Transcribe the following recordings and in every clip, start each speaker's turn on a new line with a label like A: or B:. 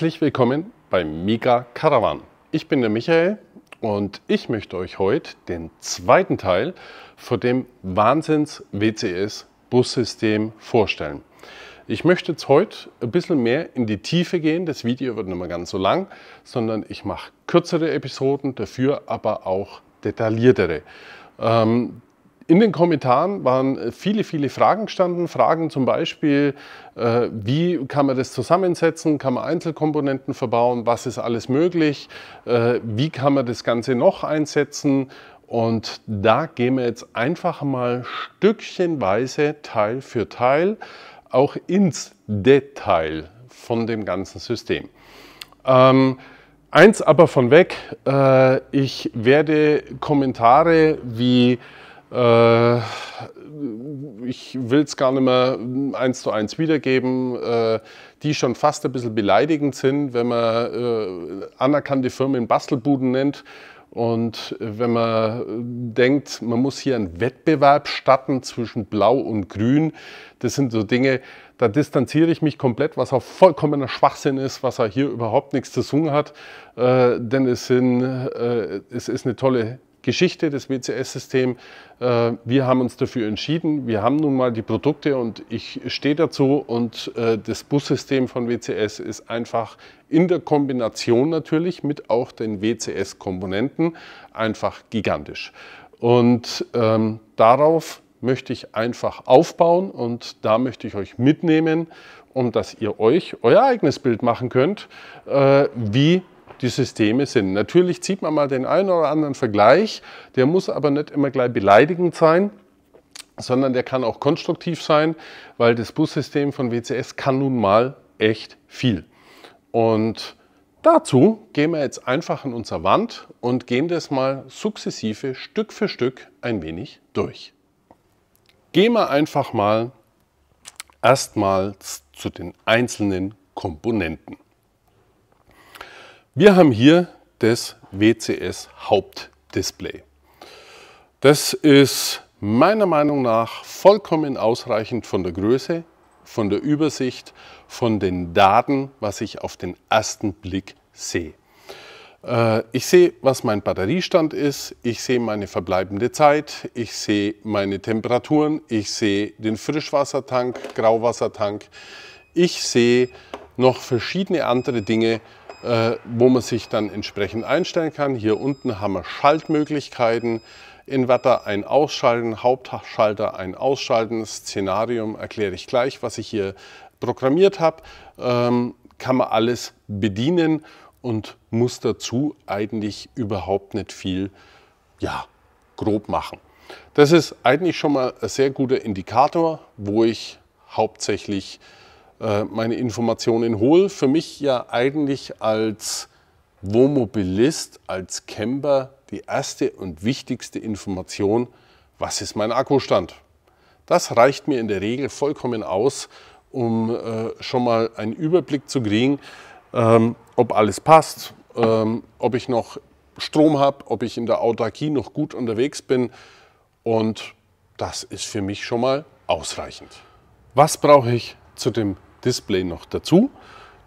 A: Herzlich willkommen beim Mika Caravan. Ich bin der Michael und ich möchte euch heute den zweiten Teil von dem Wahnsinns WCS Bussystem vorstellen. Ich möchte jetzt heute ein bisschen mehr in die Tiefe gehen. Das Video wird nicht mehr ganz so lang, sondern ich mache kürzere Episoden, dafür aber auch detailliertere. Ähm, in den Kommentaren waren äh, viele, viele Fragen gestanden. Fragen zum Beispiel, äh, wie kann man das zusammensetzen? Kann man Einzelkomponenten verbauen? Was ist alles möglich? Äh, wie kann man das Ganze noch einsetzen? Und da gehen wir jetzt einfach mal stückchenweise Teil für Teil auch ins Detail von dem ganzen System. Ähm, eins aber von weg, äh, ich werde Kommentare wie äh, ich will es gar nicht mehr eins zu eins wiedergeben, äh, die schon fast ein bisschen beleidigend sind, wenn man äh, anerkannte Firmen Bastelbuden nennt. Und wenn man denkt, man muss hier einen Wettbewerb starten zwischen Blau und Grün, das sind so Dinge, da distanziere ich mich komplett, was auch vollkommener Schwachsinn ist, was er hier überhaupt nichts zu tun hat. Äh, denn es, sind, äh, es ist eine tolle Geschichte des WCS-Systems. Äh, wir haben uns dafür entschieden. Wir haben nun mal die Produkte und ich stehe dazu. Und äh, das Bussystem von WCS ist einfach in der Kombination natürlich mit auch den WCS-Komponenten einfach gigantisch. Und ähm, darauf möchte ich einfach aufbauen und da möchte ich euch mitnehmen, um dass ihr euch euer eigenes Bild machen könnt, äh, wie die Systeme sind. Natürlich zieht man mal den einen oder anderen Vergleich, der muss aber nicht immer gleich beleidigend sein sondern der kann auch konstruktiv sein, weil das Bussystem von WCS kann nun mal echt viel. Und dazu gehen wir jetzt einfach an unser Wand und gehen das mal sukzessive Stück für Stück ein wenig durch. Gehen wir einfach mal erstmals zu den einzelnen Komponenten. Wir haben hier das WCS Hauptdisplay. Das ist meiner Meinung nach vollkommen ausreichend von der Größe, von der Übersicht, von den Daten, was ich auf den ersten Blick sehe. Äh, ich sehe, was mein Batteriestand ist, ich sehe meine verbleibende Zeit, ich sehe meine Temperaturen, ich sehe den Frischwassertank, Grauwassertank, ich sehe noch verschiedene andere Dinge, äh, wo man sich dann entsprechend einstellen kann. Hier unten haben wir Schaltmöglichkeiten. Inverter ein Ausschalten, Hauptschalter ein Ausschalten. Szenarium erkläre ich gleich, was ich hier programmiert habe. Ähm, kann man alles bedienen und muss dazu eigentlich überhaupt nicht viel ja, grob machen. Das ist eigentlich schon mal ein sehr guter Indikator, wo ich hauptsächlich äh, meine Informationen hole. Für mich ja eigentlich als Wohnmobilist, als Camper die erste und wichtigste Information, was ist mein Akkustand. Das reicht mir in der Regel vollkommen aus, um äh, schon mal einen Überblick zu kriegen, ähm, ob alles passt, ähm, ob ich noch Strom habe, ob ich in der Autarkie noch gut unterwegs bin. Und das ist für mich schon mal ausreichend. Was brauche ich zu dem Display noch dazu.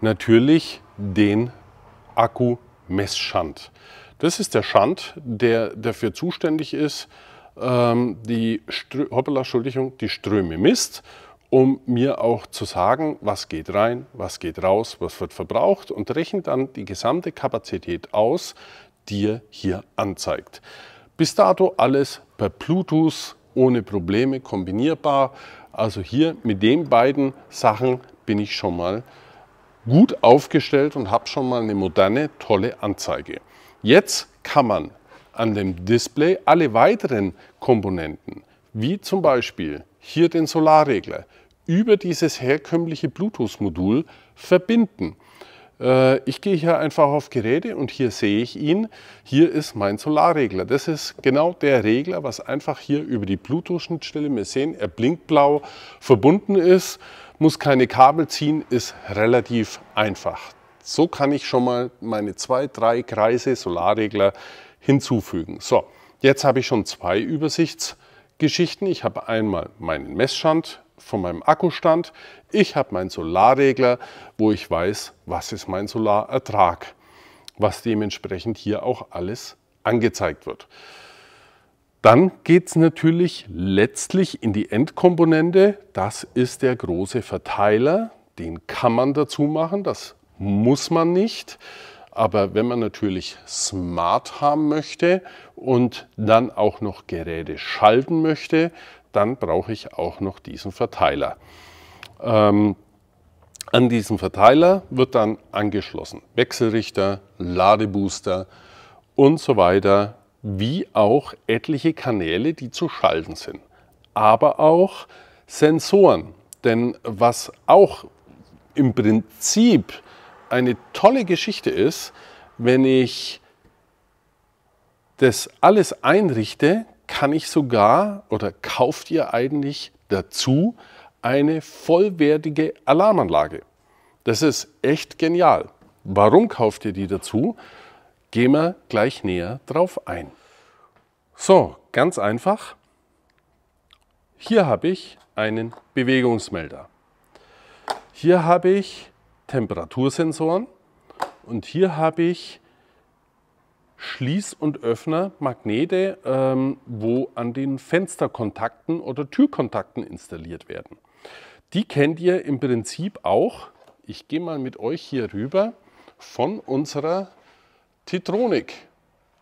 A: Natürlich den Akku-Messschand. Das ist der Schand, der dafür zuständig ist, ähm, die, Strö hoppala, Entschuldigung, die Ströme misst, um mir auch zu sagen, was geht rein, was geht raus, was wird verbraucht und rechnet dann die gesamte Kapazität aus, die er hier anzeigt. Bis dato alles per Bluetooth ohne Probleme kombinierbar. Also hier mit den beiden Sachen bin ich schon mal gut aufgestellt und habe schon mal eine moderne, tolle Anzeige. Jetzt kann man an dem Display alle weiteren Komponenten, wie zum Beispiel hier den Solarregler, über dieses herkömmliche Bluetooth-Modul verbinden. Äh, ich gehe hier einfach auf Geräte und hier sehe ich ihn. Hier ist mein Solarregler. Das ist genau der Regler, was einfach hier über die Bluetooth-Schnittstelle, wir sehen, er blinkt blau, verbunden ist muss keine Kabel ziehen, ist relativ einfach. So kann ich schon mal meine zwei, drei Kreise Solarregler hinzufügen. So, jetzt habe ich schon zwei Übersichtsgeschichten. Ich habe einmal meinen Messstand von meinem Akkustand. Ich habe meinen Solarregler, wo ich weiß, was ist mein Solarertrag, was dementsprechend hier auch alles angezeigt wird. Dann geht es natürlich letztlich in die Endkomponente. Das ist der große Verteiler. Den kann man dazu machen, das muss man nicht. Aber wenn man natürlich smart haben möchte und dann auch noch Geräte schalten möchte, dann brauche ich auch noch diesen Verteiler. Ähm, an diesen Verteiler wird dann angeschlossen Wechselrichter, Ladebooster und so weiter wie auch etliche Kanäle, die zu schalten sind, aber auch Sensoren. Denn was auch im Prinzip eine tolle Geschichte ist, wenn ich das alles einrichte, kann ich sogar oder kauft ihr eigentlich dazu eine vollwertige Alarmanlage. Das ist echt genial. Warum kauft ihr die dazu? Gehen wir gleich näher drauf ein. So, ganz einfach. Hier habe ich einen Bewegungsmelder. Hier habe ich Temperatursensoren und hier habe ich Schließ- und Öffner-Magnete, ähm, wo an den Fensterkontakten oder Türkontakten installiert werden. Die kennt ihr im Prinzip auch. Ich gehe mal mit euch hier rüber von unserer Titronik.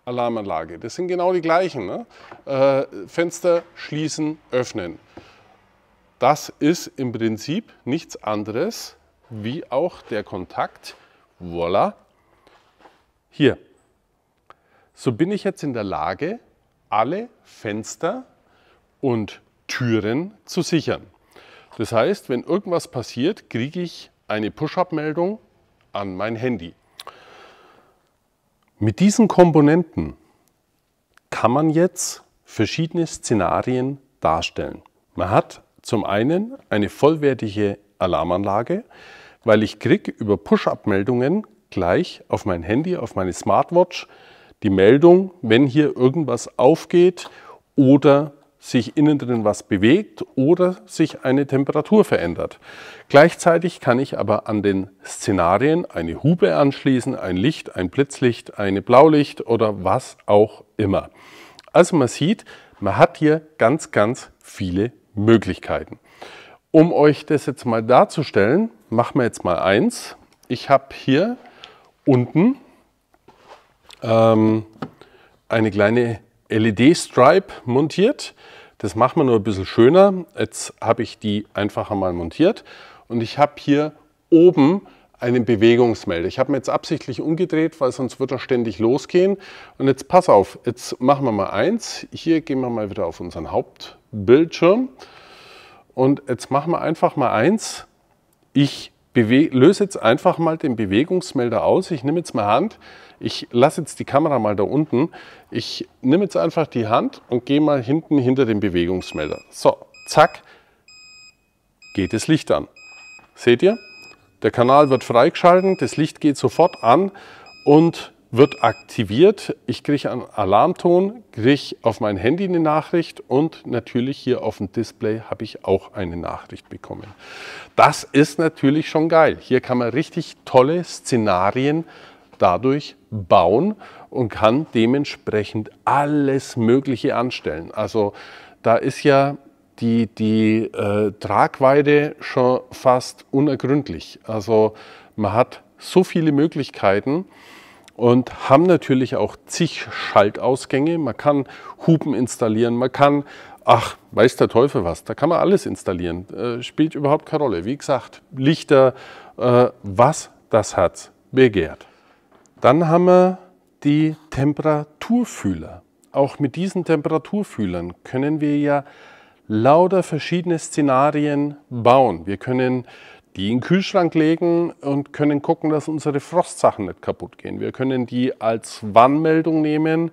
A: Alarmanlage. Das sind genau die gleichen. Ne? Äh, Fenster schließen, öffnen. Das ist im Prinzip nichts anderes wie auch der Kontakt. Voila. Hier. So bin ich jetzt in der Lage, alle Fenster und Türen zu sichern. Das heißt, wenn irgendwas passiert, kriege ich eine Push-up-Meldung an mein Handy. Mit diesen Komponenten kann man jetzt verschiedene Szenarien darstellen. Man hat zum einen eine vollwertige Alarmanlage, weil ich kriege über Push-Up-Meldungen gleich auf mein Handy, auf meine Smartwatch die Meldung, wenn hier irgendwas aufgeht oder sich innen drin was bewegt oder sich eine Temperatur verändert. Gleichzeitig kann ich aber an den Szenarien eine Hube anschließen, ein Licht, ein Blitzlicht, eine Blaulicht oder was auch immer. Also man sieht, man hat hier ganz, ganz viele Möglichkeiten. Um euch das jetzt mal darzustellen, machen wir jetzt mal eins. Ich habe hier unten ähm, eine kleine LED-Stripe montiert. Das machen wir nur ein bisschen schöner. Jetzt habe ich die einfach einmal montiert und ich habe hier oben einen Bewegungsmelder. Ich habe mir jetzt absichtlich umgedreht, weil sonst wird er ständig losgehen. Und jetzt pass auf, jetzt machen wir mal eins. Hier gehen wir mal wieder auf unseren Hauptbildschirm. Und jetzt machen wir einfach mal eins. Ich löse jetzt einfach mal den Bewegungsmelder aus. Ich nehme jetzt meine Hand, ich lasse jetzt die Kamera mal da unten. Ich nehme jetzt einfach die Hand und gehe mal hinten hinter den Bewegungsmelder. So, zack, geht das Licht an. Seht ihr? Der Kanal wird freigeschalten, das Licht geht sofort an und wird aktiviert. Ich kriege einen Alarmton, kriege auf mein Handy eine Nachricht und natürlich hier auf dem Display habe ich auch eine Nachricht bekommen. Das ist natürlich schon geil. Hier kann man richtig tolle Szenarien dadurch bauen und kann dementsprechend alles Mögliche anstellen. Also da ist ja die, die äh, Tragweite schon fast unergründlich. Also man hat so viele Möglichkeiten und haben natürlich auch zig Schaltausgänge. Man kann Hupen installieren, man kann, ach, weiß der Teufel was, da kann man alles installieren. Äh, spielt überhaupt keine Rolle. Wie gesagt, Lichter, äh, was das Herz begehrt. Dann haben wir die Temperaturfühler. Auch mit diesen Temperaturfühlern können wir ja lauter verschiedene Szenarien bauen. Wir können die in den Kühlschrank legen und können gucken, dass unsere Frostsachen nicht kaputt gehen. Wir können die als Warnmeldung nehmen,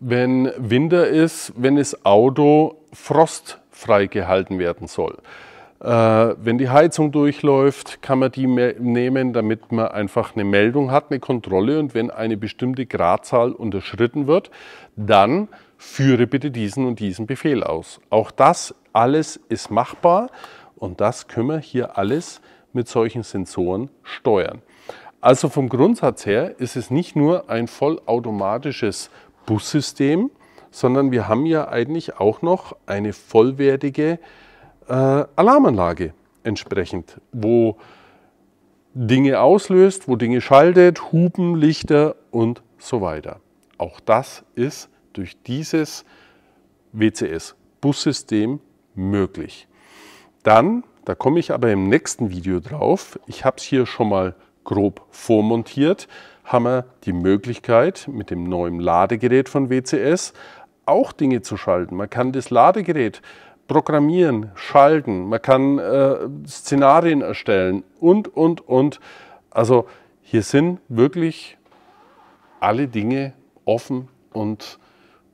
A: wenn Winter ist, wenn das Auto frostfrei gehalten werden soll. Äh, wenn die Heizung durchläuft, kann man die nehmen, damit man einfach eine Meldung hat, eine Kontrolle. Und wenn eine bestimmte Gradzahl unterschritten wird, dann führe bitte diesen und diesen Befehl aus. Auch das alles ist machbar. Und das können wir hier alles mit solchen Sensoren steuern. Also vom Grundsatz her ist es nicht nur ein vollautomatisches Bussystem, sondern wir haben ja eigentlich auch noch eine vollwertige äh, Alarmanlage entsprechend, wo Dinge auslöst, wo Dinge schaltet, Hupen, Lichter und so weiter. Auch das ist durch dieses WCS-Bussystem möglich. Dann, da komme ich aber im nächsten Video drauf, ich habe es hier schon mal grob vormontiert, haben wir die Möglichkeit mit dem neuen Ladegerät von WCS auch Dinge zu schalten. Man kann das Ladegerät programmieren, schalten, man kann äh, Szenarien erstellen und, und, und. Also hier sind wirklich alle Dinge offen und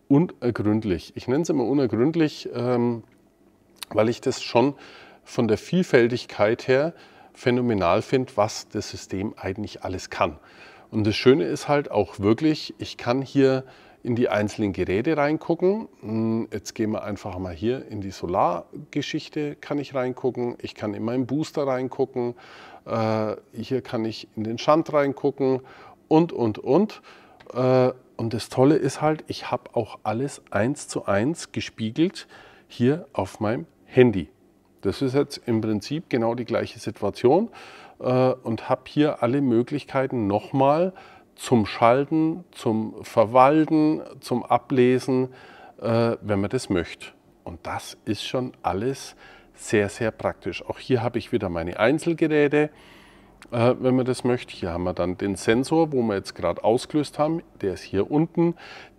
A: unergründlich. Ich nenne es immer unergründlich. Ähm, weil ich das schon von der Vielfältigkeit her phänomenal finde, was das System eigentlich alles kann. Und das Schöne ist halt auch wirklich, ich kann hier in die einzelnen Geräte reingucken. Hm, jetzt gehen wir einfach mal hier in die Solargeschichte, kann ich reingucken. Ich kann in meinen Booster reingucken. Äh, hier kann ich in den Schand reingucken und, und, und. Äh, und das Tolle ist halt, ich habe auch alles eins zu eins gespiegelt hier auf meinem Handy. Das ist jetzt im Prinzip genau die gleiche Situation äh, und habe hier alle Möglichkeiten nochmal zum Schalten, zum Verwalten, zum Ablesen, äh, wenn man das möchte. Und das ist schon alles sehr, sehr praktisch. Auch hier habe ich wieder meine Einzelgeräte, äh, wenn man das möchte. Hier haben wir dann den Sensor, wo wir jetzt gerade ausgelöst haben. Der ist hier unten,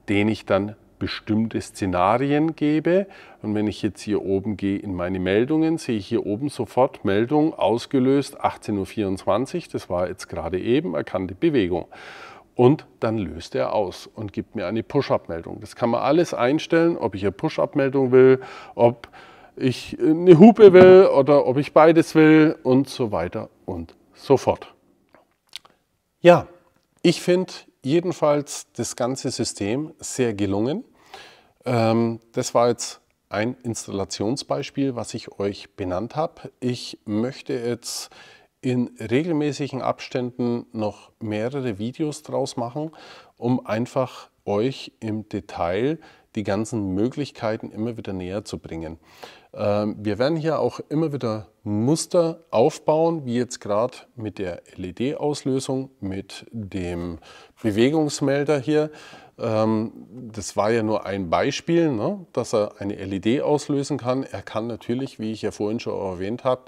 A: den ich dann bestimmte Szenarien gebe. Und wenn ich jetzt hier oben gehe in meine Meldungen, sehe ich hier oben sofort Meldung ausgelöst 18.24 Uhr. Das war jetzt gerade eben erkannte Bewegung. Und dann löst er aus und gibt mir eine Push-Up-Meldung. Das kann man alles einstellen, ob ich eine Push-Up-Meldung will, ob ich eine Hupe will oder ob ich beides will und so weiter und so fort. Ja, ich finde jedenfalls das ganze System sehr gelungen. Ähm, das war jetzt ein Installationsbeispiel, was ich euch benannt habe. Ich möchte jetzt in regelmäßigen Abständen noch mehrere Videos draus machen, um einfach euch im Detail die ganzen Möglichkeiten immer wieder näher zu bringen. Ähm, wir werden hier auch immer wieder Muster aufbauen, wie jetzt gerade mit der LED-Auslösung, mit dem Bewegungsmelder hier. Ähm, das war ja nur ein Beispiel, ne, dass er eine LED auslösen kann. Er kann natürlich, wie ich ja vorhin schon erwähnt habe,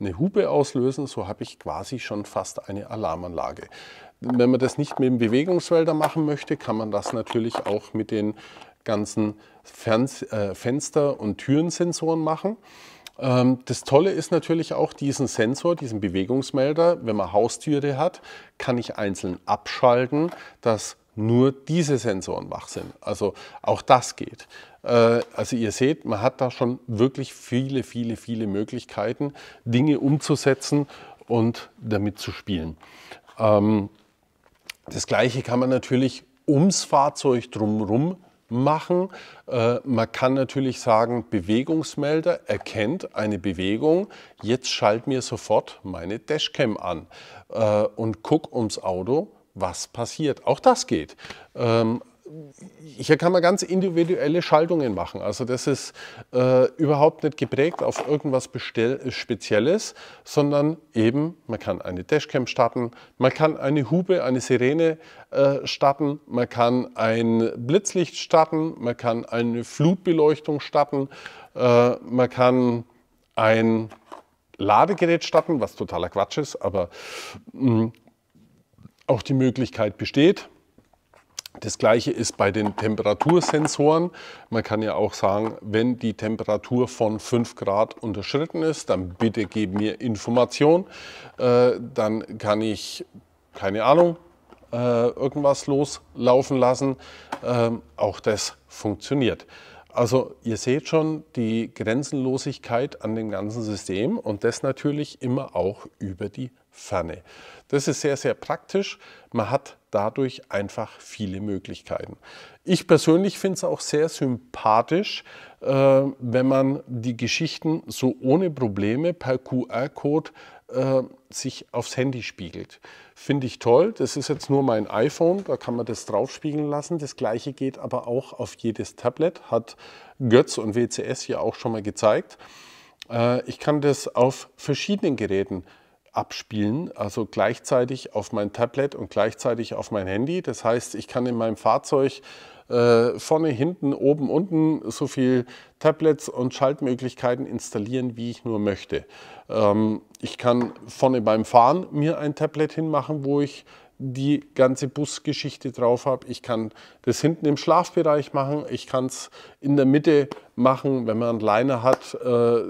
A: eine Hupe auslösen. So habe ich quasi schon fast eine Alarmanlage. Wenn man das nicht mit dem Bewegungsfelder machen möchte, kann man das natürlich auch mit den ganzen äh, Fenster- und Türensensoren machen. Ähm, das Tolle ist natürlich auch diesen Sensor, diesen Bewegungsmelder. Wenn man Haustüre hat, kann ich einzeln abschalten, dass nur diese Sensoren wach sind. Also auch das geht. Äh, also ihr seht, man hat da schon wirklich viele, viele, viele Möglichkeiten, Dinge umzusetzen und damit zu spielen. Ähm, das gleiche kann man natürlich ums Fahrzeug drumherum machen. Äh, man kann natürlich sagen, Bewegungsmelder erkennt eine Bewegung. Jetzt schalt mir sofort meine Dashcam an äh, und guck ums Auto was passiert. Auch das geht. Ähm, hier kann man ganz individuelle Schaltungen machen. Also das ist äh, überhaupt nicht geprägt auf irgendwas Bestell Spezielles, sondern eben, man kann eine Dashcam starten, man kann eine Hupe, eine Sirene äh, starten, man kann ein Blitzlicht starten, man kann eine Flutbeleuchtung starten, äh, man kann ein Ladegerät starten, was totaler Quatsch ist, aber mh, mm, auch die Möglichkeit besteht. Das gleiche ist bei den Temperatursensoren. Man kann ja auch sagen, wenn die Temperatur von 5 Grad unterschritten ist, dann bitte gib mir Information. Äh, dann kann ich, keine Ahnung, äh, irgendwas loslaufen lassen. Ähm, auch das funktioniert. Also ihr seht schon die Grenzenlosigkeit an dem ganzen System und das natürlich immer auch über die Ferne. Das ist sehr, sehr praktisch. Man hat dadurch einfach viele Möglichkeiten. Ich persönlich finde es auch sehr sympathisch, äh, wenn man die Geschichten so ohne Probleme per QR-Code äh, sich aufs Handy spiegelt. Finde ich toll. Das ist jetzt nur mein iPhone, da kann man das drauf spiegeln lassen. Das gleiche geht aber auch auf jedes Tablet, hat Götz und WCS ja auch schon mal gezeigt. Äh, ich kann das auf verschiedenen Geräten abspielen, also gleichzeitig auf mein Tablet und gleichzeitig auf mein Handy. Das heißt, ich kann in meinem Fahrzeug äh, vorne, hinten, oben, unten so viele Tablets und Schaltmöglichkeiten installieren, wie ich nur möchte. Ähm, ich kann vorne beim Fahren mir ein Tablet hinmachen, wo ich die ganze Busgeschichte drauf habe. Ich kann das hinten im Schlafbereich machen. Ich kann es in der Mitte machen, wenn man einen Liner hat. Äh,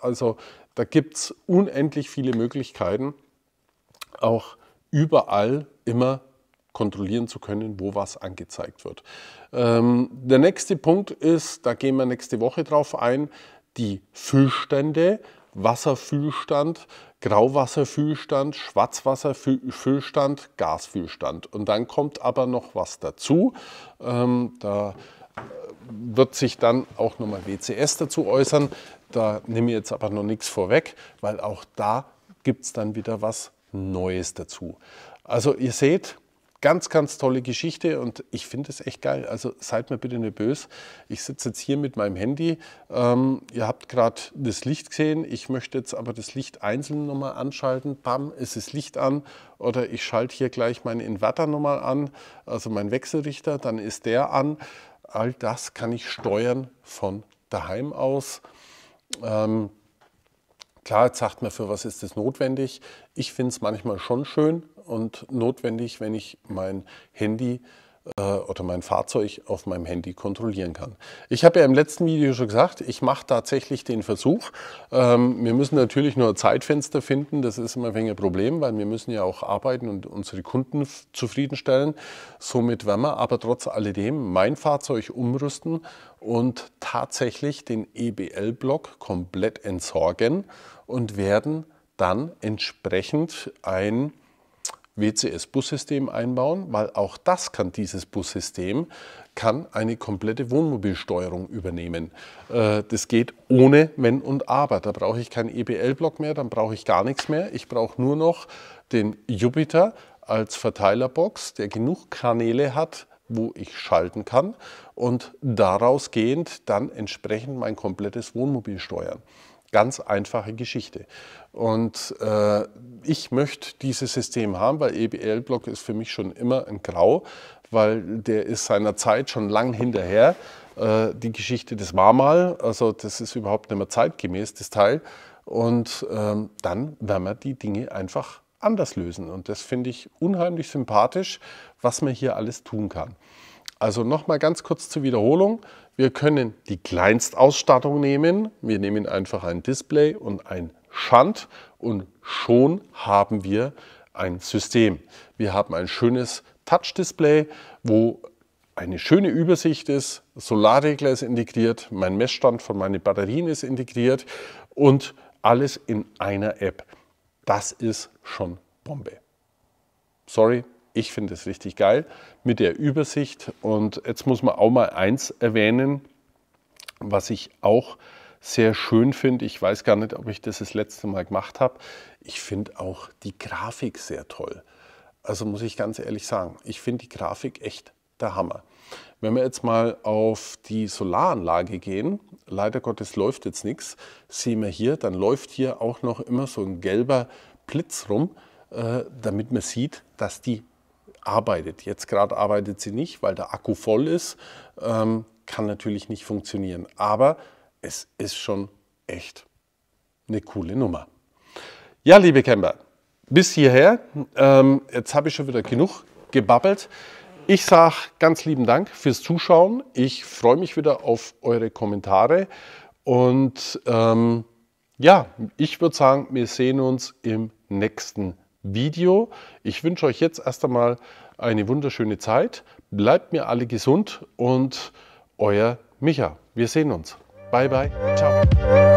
A: also da gibt es unendlich viele Möglichkeiten, auch überall immer kontrollieren zu können, wo was angezeigt wird. Ähm, der nächste Punkt ist, da gehen wir nächste Woche drauf ein, die Füllstände, Wasserfüllstand, Grauwasserfüllstand, Schwarzwasserfüllstand, Gasfüllstand. Und dann kommt aber noch was dazu. Ähm, da äh, wird sich dann auch nochmal WCS dazu äußern. Da nehme ich jetzt aber noch nichts vorweg, weil auch da gibt es dann wieder was Neues dazu. Also ihr seht, ganz, ganz tolle Geschichte und ich finde es echt geil. Also seid mir bitte nicht böse. Ich sitze jetzt hier mit meinem Handy. Ähm, ihr habt gerade das Licht gesehen. Ich möchte jetzt aber das Licht einzeln nochmal anschalten. Bam, es ist Licht an. Oder ich schalte hier gleich meinen Inverter nochmal an, also meinen Wechselrichter, dann ist der an. All das kann ich steuern von daheim aus. Ähm, klar, jetzt sagt man, für was ist das notwendig. Ich finde es manchmal schon schön und notwendig, wenn ich mein Handy äh, oder mein Fahrzeug auf meinem Handy kontrollieren kann. Ich habe ja im letzten Video schon gesagt, ich mache tatsächlich den Versuch. Ähm, wir müssen natürlich nur ein Zeitfenster finden, das ist immer ein ein Problem, weil wir müssen ja auch arbeiten und unsere Kunden zufriedenstellen. Somit werden wir aber trotz alledem mein Fahrzeug umrüsten und tatsächlich den EBL-Block komplett entsorgen und werden dann entsprechend ein WCS-Bussystem einbauen, weil auch das kann dieses Bussystem kann eine komplette Wohnmobilsteuerung übernehmen. Äh, das geht ohne Wenn und Aber. Da brauche ich keinen EBL-Block mehr, dann brauche ich gar nichts mehr. Ich brauche nur noch den Jupiter als Verteilerbox, der genug Kanäle hat, wo ich schalten kann und daraus gehend dann entsprechend mein komplettes Wohnmobil steuern ganz einfache Geschichte. Und äh, ich möchte dieses System haben, weil EBL-Block ist für mich schon immer ein Grau, weil der ist seiner Zeit schon lang hinterher. Äh, die Geschichte, das war mal, also das ist überhaupt nicht mehr zeitgemäß, das Teil. Und ähm, dann werden wir die Dinge einfach anders lösen. Und das finde ich unheimlich sympathisch, was man hier alles tun kann. Also nochmal ganz kurz zur Wiederholung. Wir können die Kleinstausstattung nehmen. Wir nehmen einfach ein Display und ein Shunt und schon haben wir ein System. Wir haben ein schönes Touch-Display, wo eine schöne Übersicht ist, Solarregler ist integriert, mein Messstand von meinen Batterien ist integriert und alles in einer App. Das ist schon Bombe. Sorry, ich finde es richtig geil mit der Übersicht. Und jetzt muss man auch mal eins erwähnen, was ich auch sehr schön finde. Ich weiß gar nicht, ob ich das das letzte Mal gemacht habe. Ich finde auch die Grafik sehr toll. Also muss ich ganz ehrlich sagen, ich finde die Grafik echt der Hammer. Wenn wir jetzt mal auf die Solaranlage gehen, leider Gottes läuft jetzt nichts, sehen wir hier, dann läuft hier auch noch immer so ein gelber Blitz rum, äh, damit man sieht, dass die arbeitet. Jetzt gerade arbeitet sie nicht, weil der Akku voll ist. Ähm, kann natürlich nicht funktionieren. Aber es ist schon echt eine coole Nummer. Ja, liebe Camper, bis hierher. Ähm, jetzt habe ich schon wieder genug gebabbelt. Ich sage ganz lieben Dank fürs Zuschauen. Ich freue mich wieder auf eure Kommentare. Und ähm, ja, ich würde sagen, wir sehen uns im nächsten Video. Video. Ich wünsche euch jetzt erst einmal eine wunderschöne Zeit. Bleibt mir alle gesund und euer Micha. Wir sehen uns. Bye bye. Ciao.